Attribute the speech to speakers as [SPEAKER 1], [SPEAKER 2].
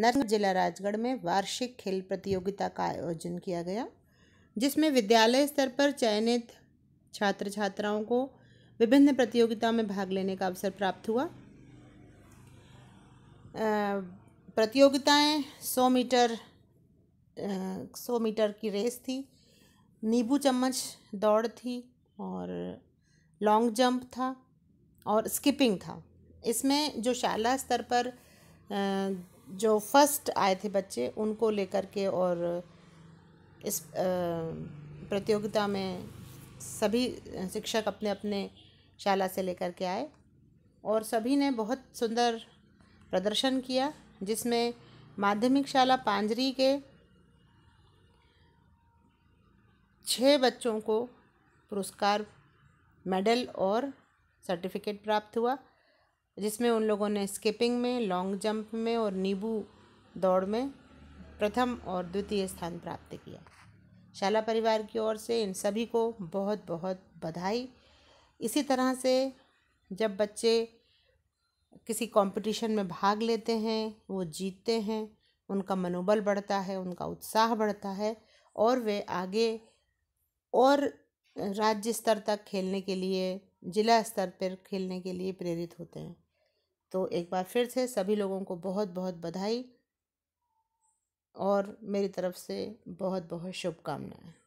[SPEAKER 1] नर्मदा जिला राजगढ़ में वार्षिक खेल प्रतियोगिता का आयोजन किया गया जिसमें विद्यालय स्तर पर चयनित छात्र छात्राओं को विभिन्न प्रतियोगिता में भाग लेने का अवसर प्राप्त हुआ प्रतियोगिताएं 100 मीटर सौ मीटर की रेस थी नींबू चम्मच दौड़ थी और लॉन्ग जंप था और स्किपिंग था इसमें जो शाला स्तर पर जो फर्स्ट आए थे बच्चे उनको लेकर के और इस प्रतियोगिता में सभी शिक्षक अपने अपने शाला से लेकर के आए और सभी ने बहुत सुंदर प्रदर्शन किया जिसमें माध्यमिक शाला पांजरी के छः बच्चों को पुरस्कार मेडल और सर्टिफिकेट प्राप्त हुआ जिसमें उन लोगों ने स्किपिंग में लॉन्ग जंप में और नींबू दौड़ में प्रथम और द्वितीय स्थान प्राप्त किया शाला परिवार की ओर से इन सभी को बहुत बहुत बधाई इसी तरह से जब बच्चे किसी कंपटीशन में भाग लेते हैं वो जीतते हैं उनका मनोबल बढ़ता है उनका उत्साह बढ़ता है और वे आगे और राज्य स्तर तक खेलने के लिए जिला स्तर पर खेलने के लिए प्रेरित होते हैं तो एक बार फिर से सभी लोगों को बहुत बहुत बधाई और मेरी तरफ से बहुत बहुत शुभकामनाएं